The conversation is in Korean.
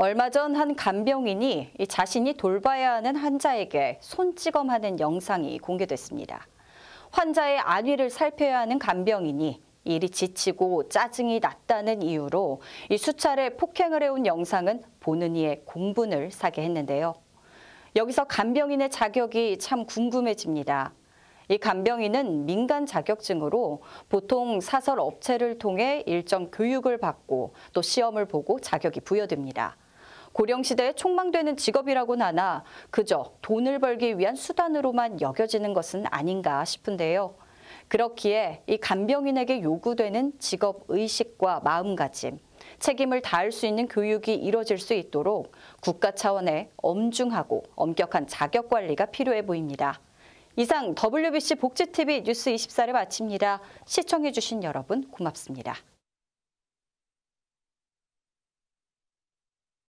얼마 전 한 간병인이 자신이 돌봐야 하는 환자에게 손찌검하는 영상이 공개됐습니다. 환자의 안위를 살펴야 하는 간병인이 일이 지치고 짜증이 났다는 이유로 수차례 폭행을 해온 영상은 보는 이의 공분을 사게 했는데요. 여기서 간병인의 자격이 참 궁금해집니다. 이 간병인은 민간 자격증으로 보통 사설 업체를 통해 일정 교육을 받고 또 시험을 보고 자격이 부여됩니다. 고령시대에 촉망되는 직업이라고는 하나 그저 돈을 벌기 위한 수단으로만 여겨지는 것은 아닌가 싶은데요. 그렇기에 이 간병인에게 요구되는 직업 의식과 마음가짐, 책임을 다할 수 있는 교육이 이뤄질 수 있도록 국가 차원의 엄중하고 엄격한 자격 관리가 필요해 보입니다. 이상 WBC 복지TV 뉴스 24를 마칩니다. 시청해주신 여러분 고맙습니다.